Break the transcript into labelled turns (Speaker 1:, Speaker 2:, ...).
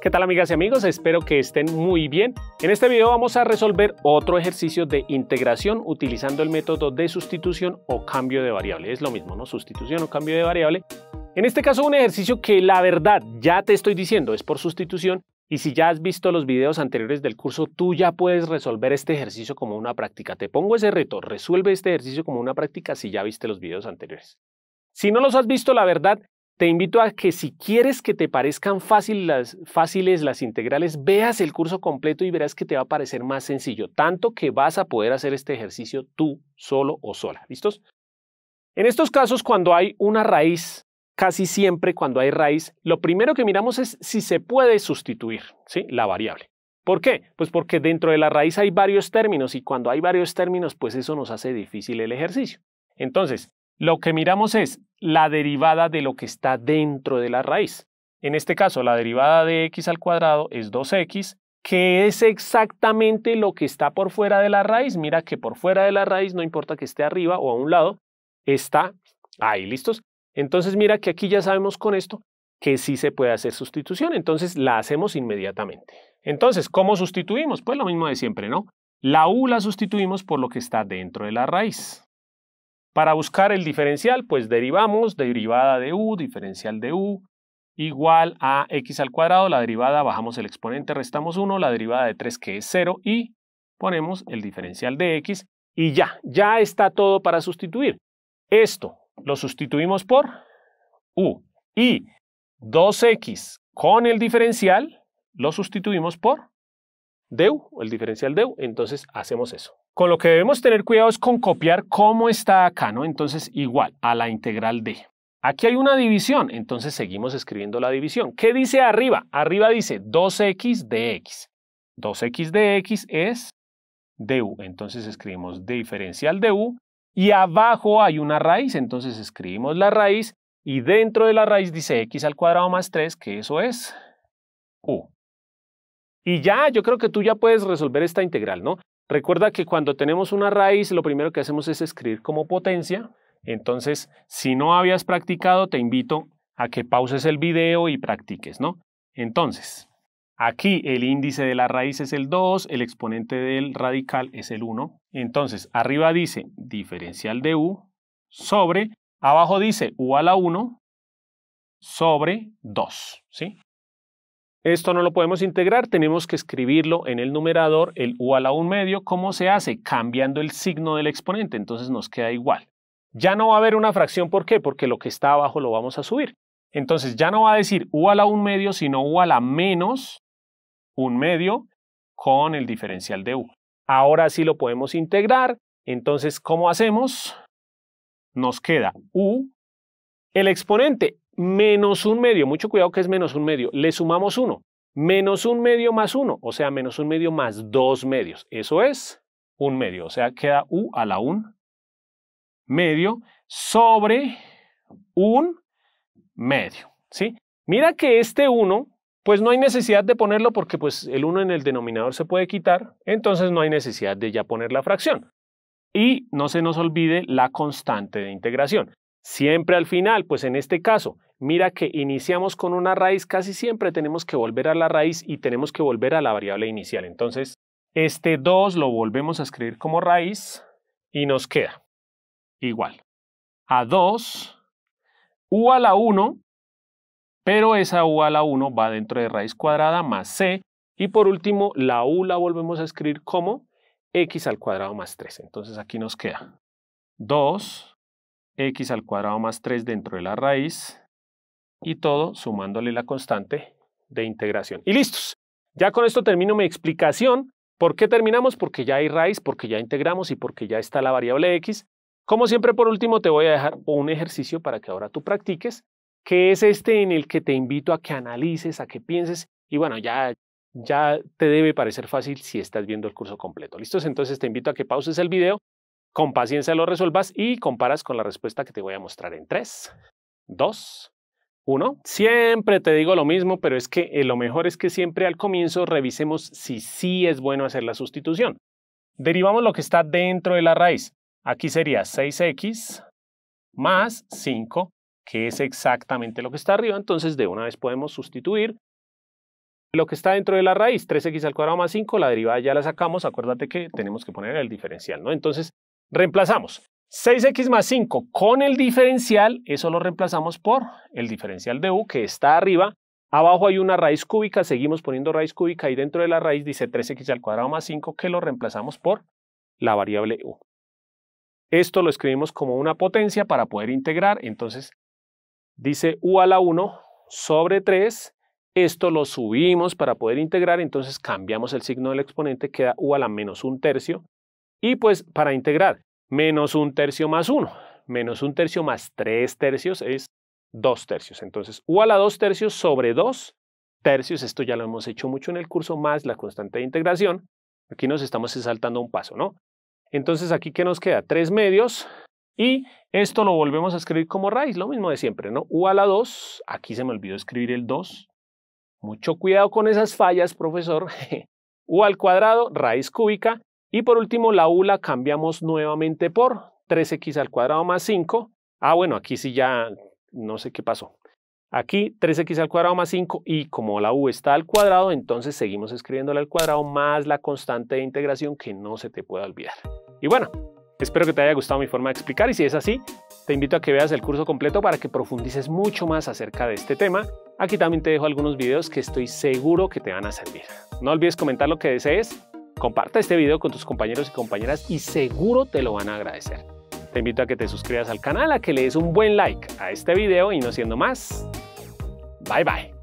Speaker 1: ¿Qué tal amigas y amigos? Espero que estén muy bien. En este video vamos a resolver otro ejercicio de integración utilizando el método de sustitución o cambio de variable. Es lo mismo, ¿no? Sustitución o cambio de variable. En este caso un ejercicio que la verdad ya te estoy diciendo es por sustitución y si ya has visto los videos anteriores del curso, tú ya puedes resolver este ejercicio como una práctica. Te pongo ese reto, resuelve este ejercicio como una práctica si ya viste los videos anteriores. Si no los has visto, la verdad, te invito a que si quieres que te parezcan fáciles las integrales, veas el curso completo y verás que te va a parecer más sencillo, tanto que vas a poder hacer este ejercicio tú solo o sola. ¿Listos? En estos casos, cuando hay una raíz, casi siempre cuando hay raíz, lo primero que miramos es si se puede sustituir ¿sí? la variable. ¿Por qué? Pues porque dentro de la raíz hay varios términos y cuando hay varios términos, pues eso nos hace difícil el ejercicio. Entonces, lo que miramos es la derivada de lo que está dentro de la raíz. En este caso, la derivada de x al cuadrado es 2x, que es exactamente lo que está por fuera de la raíz. Mira que por fuera de la raíz, no importa que esté arriba o a un lado, está ahí, ¿listos? Entonces mira que aquí ya sabemos con esto que sí se puede hacer sustitución, entonces la hacemos inmediatamente. Entonces, ¿cómo sustituimos? Pues lo mismo de siempre, ¿no? La u la sustituimos por lo que está dentro de la raíz. Para buscar el diferencial, pues derivamos derivada de u, diferencial de u, igual a x al cuadrado, la derivada, bajamos el exponente, restamos 1, la derivada de 3 que es 0 y ponemos el diferencial de x y ya, ya está todo para sustituir. Esto lo sustituimos por u y 2x con el diferencial lo sustituimos por du, el diferencial de u, entonces hacemos eso con lo que debemos tener cuidado es con copiar cómo está acá, ¿no? Entonces, igual a la integral de. Aquí hay una división, entonces seguimos escribiendo la división. ¿Qué dice arriba? Arriba dice 2x de x. 2x de x es du, entonces escribimos diferencial de u. Y abajo hay una raíz, entonces escribimos la raíz. Y dentro de la raíz dice x al cuadrado más 3, que eso es u. Y ya, yo creo que tú ya puedes resolver esta integral, ¿no? Recuerda que cuando tenemos una raíz, lo primero que hacemos es escribir como potencia. Entonces, si no habías practicado, te invito a que pauses el video y practiques, ¿no? Entonces, aquí el índice de la raíz es el 2, el exponente del radical es el 1. Entonces, arriba dice diferencial de u sobre, abajo dice u a la 1 sobre 2, ¿sí? Esto no lo podemos integrar, tenemos que escribirlo en el numerador, el u a la 1 medio. ¿Cómo se hace? Cambiando el signo del exponente, entonces nos queda igual. Ya no va a haber una fracción, ¿por qué? Porque lo que está abajo lo vamos a subir. Entonces ya no va a decir u a la 1 medio, sino u a la menos 1 medio con el diferencial de u. Ahora sí lo podemos integrar. Entonces, ¿cómo hacemos? Nos queda u. El exponente menos un medio, mucho cuidado que es menos un medio, le sumamos uno, menos un medio más uno, o sea, menos un medio más dos medios, eso es un medio, o sea, queda u a la un medio sobre un medio, ¿sí? Mira que este 1, pues no hay necesidad de ponerlo porque pues el 1 en el denominador se puede quitar, entonces no hay necesidad de ya poner la fracción. Y no se nos olvide la constante de integración. Siempre al final, pues en este caso, Mira que iniciamos con una raíz, casi siempre tenemos que volver a la raíz y tenemos que volver a la variable inicial. Entonces, este 2 lo volvemos a escribir como raíz y nos queda igual a 2, u a la 1, pero esa u a la 1 va dentro de raíz cuadrada más c, y por último, la u la volvemos a escribir como x al cuadrado más 3. Entonces aquí nos queda 2, x al cuadrado más 3 dentro de la raíz, y todo sumándole la constante de integración. Y listos. Ya con esto termino mi explicación. ¿Por qué terminamos? Porque ya hay raíz, porque ya integramos y porque ya está la variable x. Como siempre, por último, te voy a dejar un ejercicio para que ahora tú practiques, que es este en el que te invito a que analices, a que pienses. Y bueno, ya, ya te debe parecer fácil si estás viendo el curso completo. ¿Listos? Entonces te invito a que pauses el video, con paciencia lo resuelvas y comparas con la respuesta que te voy a mostrar en 3, 2, uno, siempre te digo lo mismo, pero es que eh, lo mejor es que siempre al comienzo revisemos si sí es bueno hacer la sustitución. Derivamos lo que está dentro de la raíz. Aquí sería 6x más 5, que es exactamente lo que está arriba. Entonces de una vez podemos sustituir lo que está dentro de la raíz, 3x al cuadrado más 5, la derivada ya la sacamos, acuérdate que tenemos que poner el diferencial, ¿no? Entonces, reemplazamos. 6x más 5 con el diferencial, eso lo reemplazamos por el diferencial de u que está arriba. Abajo hay una raíz cúbica, seguimos poniendo raíz cúbica y dentro de la raíz dice 3x al cuadrado más 5 que lo reemplazamos por la variable u. Esto lo escribimos como una potencia para poder integrar, entonces dice u a la 1 sobre 3, esto lo subimos para poder integrar, entonces cambiamos el signo del exponente, queda u a la menos un tercio. Y pues para integrar, menos un tercio más uno menos un tercio más tres tercios es dos tercios. Entonces, u a la 2 tercios sobre 2 tercios, esto ya lo hemos hecho mucho en el curso, más la constante de integración. Aquí nos estamos saltando un paso, ¿no? Entonces, aquí que nos queda tres medios y esto lo volvemos a escribir como raíz, lo mismo de siempre, ¿no? U a la 2, aquí se me olvidó escribir el 2. Mucho cuidado con esas fallas, profesor. U al cuadrado, raíz cúbica, y por último, la U la cambiamos nuevamente por 3x al cuadrado más 5. Ah, bueno, aquí sí ya no sé qué pasó. Aquí 3x al cuadrado más 5 y como la u está al cuadrado, entonces seguimos escribiéndole al cuadrado más la constante de integración que no se te pueda olvidar. Y bueno, espero que te haya gustado mi forma de explicar y si es así, te invito a que veas el curso completo para que profundices mucho más acerca de este tema. Aquí también te dejo algunos videos que estoy seguro que te van a servir. No olvides comentar lo que desees Comparta este video con tus compañeros y compañeras y seguro te lo van a agradecer. Te invito a que te suscribas al canal, a que le des un buen like a este video y no siendo más, bye bye.